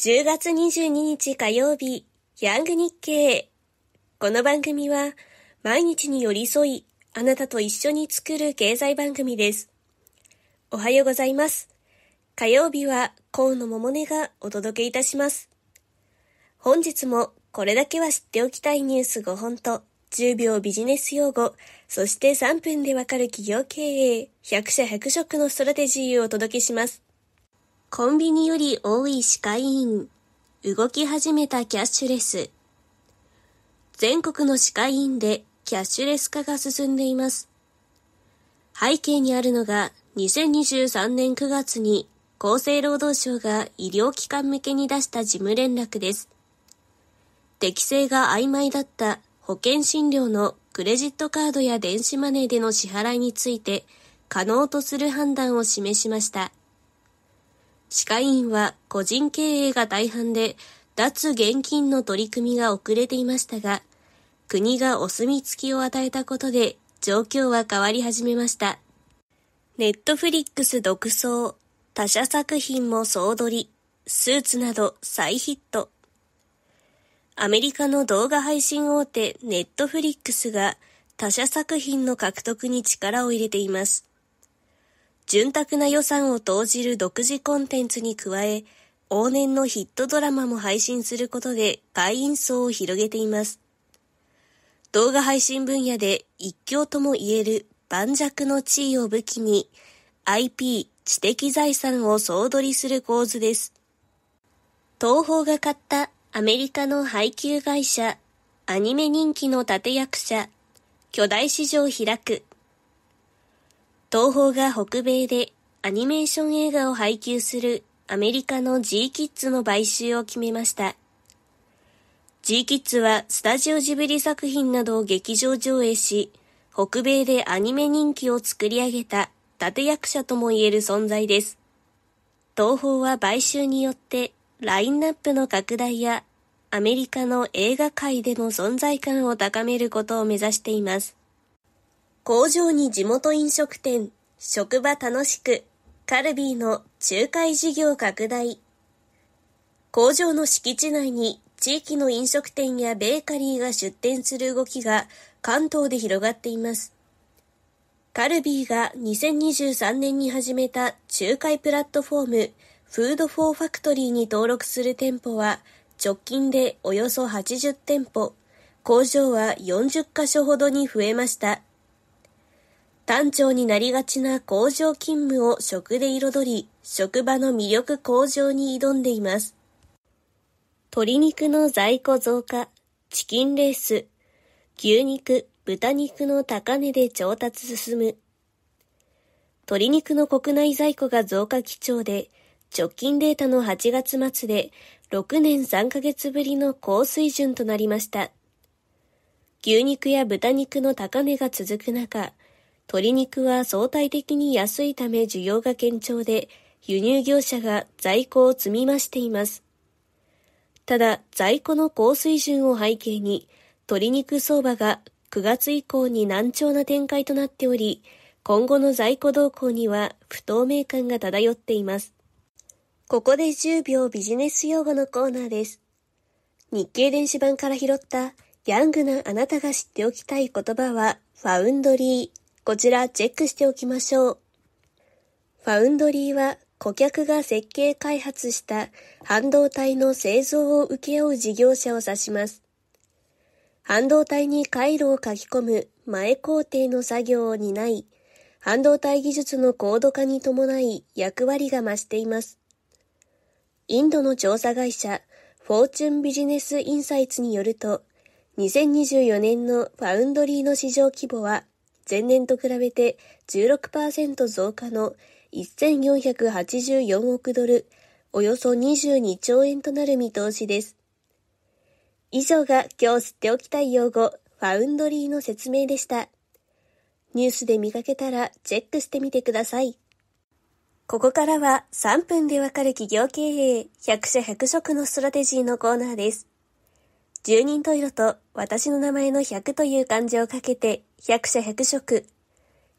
10月22日火曜日、ヤング日経。この番組は、毎日に寄り添い、あなたと一緒に作る経済番組です。おはようございます。火曜日は、河野桃音がお届けいたします。本日も、これだけは知っておきたいニュース5本と、10秒ビジネス用語、そして3分でわかる企業経営、100社100食のストラテジーをお届けします。コンビニより多い歯科医院。動き始めたキャッシュレス。全国の歯科医院でキャッシュレス化が進んでいます。背景にあるのが2023年9月に厚生労働省が医療機関向けに出した事務連絡です。適性が曖昧だった保険診療のクレジットカードや電子マネーでの支払いについて可能とする判断を示しました。歯科医院は個人経営が大半で、脱現金の取り組みが遅れていましたが、国がお墨付きを与えたことで、状況は変わり始めました。ネットフリックス独走、他社作品も総取り、スーツなど再ヒット。アメリカの動画配信大手ネットフリックスが他社作品の獲得に力を入れています。潤沢な予算を投じる独自コンテンツに加え、往年のヒットドラマも配信することで会員層を広げています。動画配信分野で一強とも言える盤石の地位を武器に IP 知的財産を総取りする構図です。東方が買ったアメリカの配給会社、アニメ人気の立役者、巨大市場開く東宝が北米でアニメーション映画を配給するアメリカの G キッズの買収を決めました。G キッズはスタジオジブリ作品などを劇場上映し、北米でアニメ人気を作り上げた立役者とも言える存在です。東宝は買収によってラインナップの拡大やアメリカの映画界での存在感を高めることを目指しています。工場に地元飲食店、職場楽しく、カルビーの仲介事業拡大。工場の敷地内に地域の飲食店やベーカリーが出店する動きが関東で広がっています。カルビーが2023年に始めた仲介プラットフォームフードフォーファクトリーに登録する店舗は直近でおよそ80店舗、工場は40カ所ほどに増えました。単調になりがちな工場勤務を食で彩り、職場の魅力向上に挑んでいます。鶏肉の在庫増加、チキンレース、牛肉、豚肉の高値で調達進む。鶏肉の国内在庫が増加基調で、直近データの8月末で6年3ヶ月ぶりの高水準となりました。牛肉や豚肉の高値が続く中、鶏肉は相対的に安いため需要が堅調で、輸入業者が在庫を積み増しています。ただ、在庫の高水準を背景に、鶏肉相場が9月以降に難聴な展開となっており、今後の在庫動向には不透明感が漂っています。ここで10秒ビジネス用語のコーナーです。日経電子版から拾ったヤングなあなたが知っておきたい言葉はファウンドリー。こちらチェックしておきましょう。ファウンドリーは顧客が設計開発した半導体の製造を請け負う事業者を指します。半導体に回路を書き込む前工程の作業を担い、半導体技術の高度化に伴い役割が増しています。インドの調査会社、フォーチュンビジネスインサイツによると、2024年のファウンドリーの市場規模は前年と比べて16%増加の1484億ドル、およそ22兆円となる見通しです。以上が今日知っておきたい用語、ファウンドリーの説明でした。ニュースで見かけたらチェックしてみてください。ここからは3分でわかる企業経営100社100食のストラテジーのコーナーです。十人十色と私の名前の100という漢字をかけて、百社百色。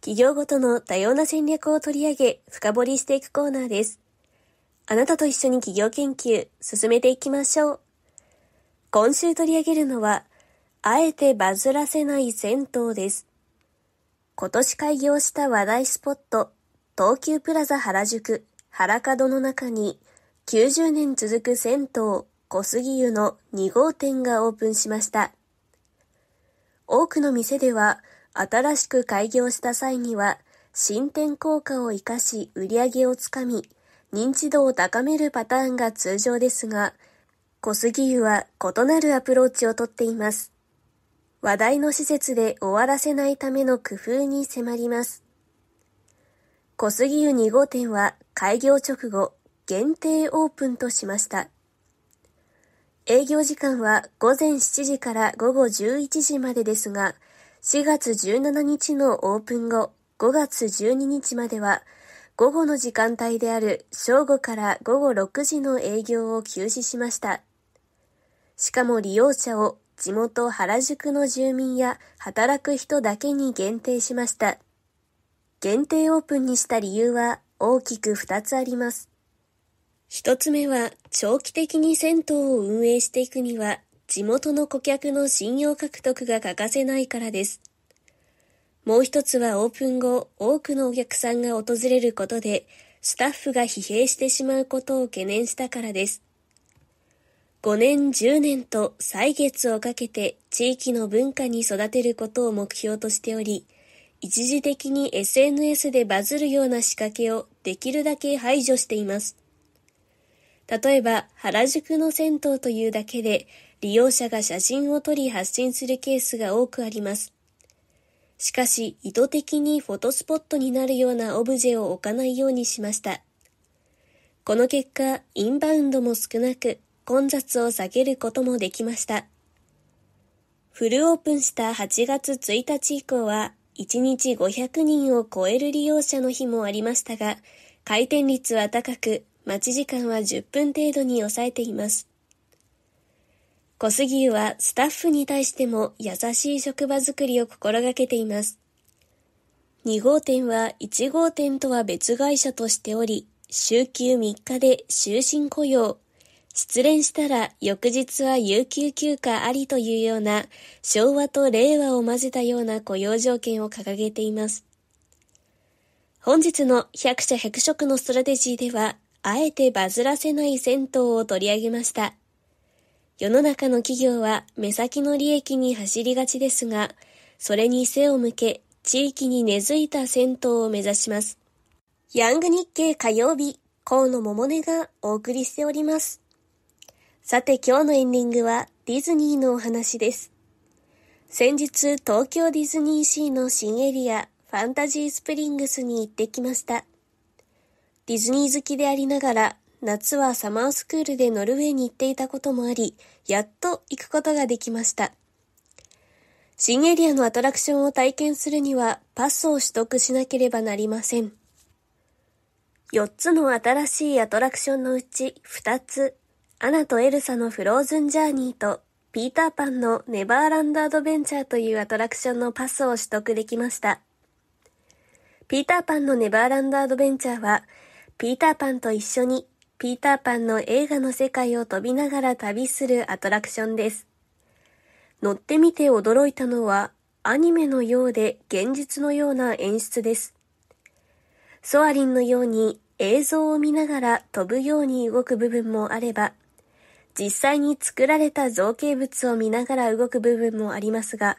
企業ごとの多様な戦略を取り上げ、深掘りしていくコーナーです。あなたと一緒に企業研究、進めていきましょう。今週取り上げるのは、あえてバズらせない銭湯です。今年開業した話題スポット、東急プラザ原宿、原門の中に、90年続く銭湯、小杉湯の2号店がオープンしました。多くの店では、新しく開業した際には、新店効果を活かし売り上げをつかみ、認知度を高めるパターンが通常ですが、小杉湯は異なるアプローチをとっています。話題の施設で終わらせないための工夫に迫ります。小杉湯2号店は開業直後限定オープンとしました。営業時間は午前7時から午後11時までですが、4月17日のオープン後、5月12日までは、午後の時間帯である正午から午後6時の営業を休止しました。しかも利用者を地元原宿の住民や働く人だけに限定しました。限定オープンにした理由は大きく2つあります。一つ目は、長期的に銭湯を運営していくには、地元の顧客の信用獲得が欠かせないからです。もう一つはオープン後、多くのお客さんが訪れることで、スタッフが疲弊してしまうことを懸念したからです。5年10年と歳月をかけて地域の文化に育てることを目標としており、一時的に SNS でバズるような仕掛けをできるだけ排除しています。例えば、原宿の銭湯というだけで、利用者が写真を撮り発信するケースが多くあります。しかし、意図的にフォトスポットになるようなオブジェを置かないようにしました。この結果、インバウンドも少なく、混雑を避けることもできました。フルオープンした8月1日以降は、1日500人を超える利用者の日もありましたが、回転率は高く、待ち時間は10分程度に抑えています。小杉湯はスタッフに対しても優しい職場づくりを心がけています。2号店は1号店とは別会社としており、週休3日で終身雇用。失恋したら翌日は有給休暇ありというような昭和と令和を混ぜたような雇用条件を掲げています。本日の百社百食のストラテジーではあえてバズらせない銭湯を取り上げました。世の中の企業は目先の利益に走りがちですが、それに背を向け、地域に根付いた銭湯を目指します。ヤング日経火曜日、河野桃音がお送りしております。さて今日のエンディングはディズニーのお話です。先日東京ディズニーシーの新エリアファンタジースプリングスに行ってきました。ディズニー好きでありながら、夏はサマースクールでノルウェーに行っていたこともあり、やっと行くことができました。新エリアのアトラクションを体験するにはパスを取得しなければなりません。4つの新しいアトラクションのうち2つ、アナとエルサのフローズンジャーニーとピーターパンのネバーランドアドベンチャーというアトラクションのパスを取得できました。ピーターパンのネバーランドアドベンチャーはピーターパンと一緒にピーターパンの映画の世界を飛びながら旅するアトラクションです。乗ってみて驚いたのはアニメのようで現実のような演出です。ソアリンのように映像を見ながら飛ぶように動く部分もあれば、実際に作られた造形物を見ながら動く部分もありますが、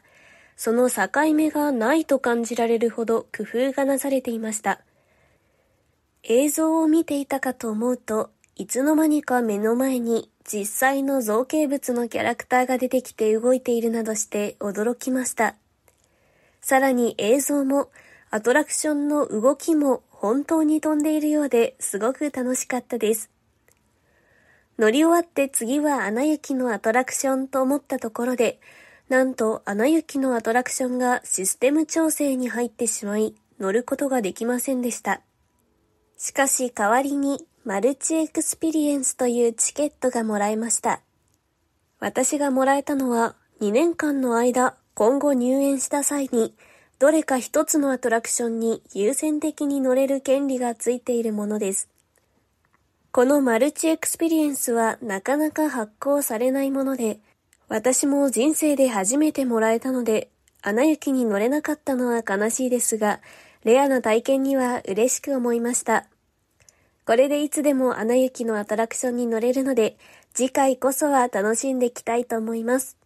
その境目がないと感じられるほど工夫がなされていました。映像を見ていたかと思うと、いつの間にか目の前に実際の造形物のキャラクターが出てきて動いているなどして驚きました。さらに映像もアトラクションの動きも本当に飛んでいるようですごく楽しかったです。乗り終わって次はアナ雪のアトラクションと思ったところで、なんとアナ雪のアトラクションがシステム調整に入ってしまい乗ることができませんでした。しかし代わりにマルチエクスペリエンスというチケットがもらえました。私がもらえたのは2年間の間今後入園した際にどれか一つのアトラクションに優先的に乗れる権利がついているものです。このマルチエクスペリエンスはなかなか発行されないもので、私も人生で初めてもらえたので、アナ雪に乗れなかったのは悲しいですが、レアな体験には嬉しく思いました。これでいつでもアナ雪のアトラクションに乗れるので、次回こそは楽しんでいきたいと思います。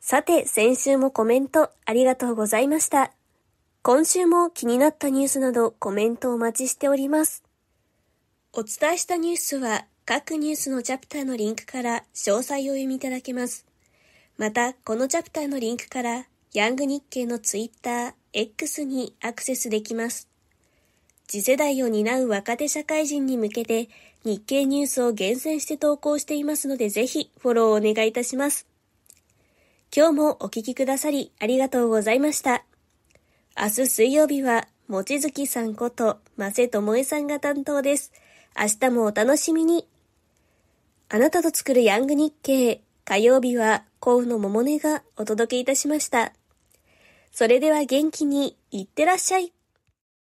さて、先週もコメントありがとうございました。今週も気になったニュースなどコメントお待ちしております。お伝えしたニュースは各ニュースのチャプターのリンクから詳細を読みいただけます。また、このチャプターのリンクから、ヤング日経のツイッター、X にアクセスできます。次世代を担う若手社会人に向けて日経ニュースを厳選して投稿していますのでぜひフォローをお願いいたします。今日もお聞きくださりありがとうございました。明日水曜日は、もちづきさんこと、ませともえさんが担当です。明日もお楽しみに。あなたと作るヤング日経、火曜日は、甲府の桃音がお届けいたしました。それでは元気にいってらっしゃい。